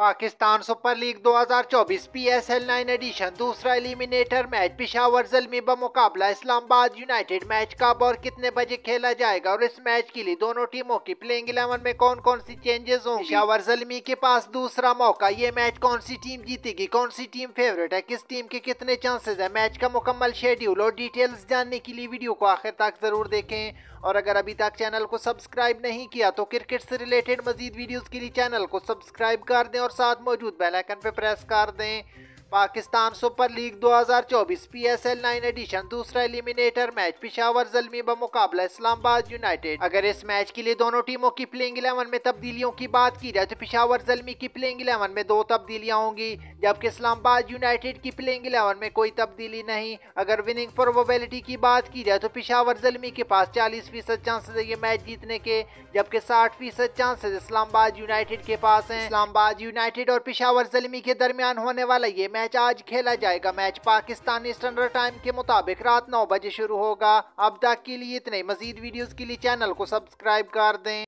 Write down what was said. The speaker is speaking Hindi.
Pakistan super league 2024 PSL 9 edition दूसरा एलिमिनेटर मैच पिशावर जलमी मुकाबला इस्लामाबाद यूनाइटेड मैच कब और कितने बजे खेला जाएगा और इस मैच के लिए दोनों टीमों की प्लेइंग इलेवन में कौन कौन सी चेंजेस होंगे पिशावर जलमी के पास दूसरा मौका ये मैच कौन सी टीम जीतेगी कौन सी टीम फेवरेट है किस टीम के कितने चांसेज है मैच का मुकम्मल शेड्यूल और डिटेल्स जानने के लिए वीडियो को आखिर तक जरूर देखें और अगर अभी तक चैनल को सब्सक्राइब नहीं किया तो क्रिकेट से रिलेटेड मजीद वीडियोज के लिए चैनल को सब्सक्राइब कर दें और साथ मौजूद बेल आइकन पर प्रेस कर दें Pakistan super league 2024 PSL 9 edition दूसरा एलिमिनेटर मैच पिशावर जलमी बमुकाबला इस्लामाबाद यूनाइटेड अगर इस मैच के लिए दोनों टीमों की प्लेइंग इलेवन में तब्दीलियों की बात की जाए तो पिशावर जलमी की प्लेइंग इलेवन में दो तब्दीलियां होंगी जबकि इस्लामाबाद यूनाइटेड की प्लेइंग इलेवन में कोई तब्दीली नहीं अगर विनिंग प्रोबेबिलिटी की बात की जाए तो पिशावर जलमी के पास चालीस फीसद चांसेस है ये मैच जीतने के जबकि साठ फीसद चांसेस इस्लामाबाद यूनाइटेड के पास है इस्लामाबाद यूनाइटेड और पिशावर जलमी के दरमियान होने वाला ये मैच मैच आज खेला जाएगा मैच पाकिस्तानी स्टैंडर्ड टाइम के मुताबिक रात नौ बजे शुरू होगा अब तक के लिए इतने मजीद वीडियोस के लिए चैनल को सब्सक्राइब कर दें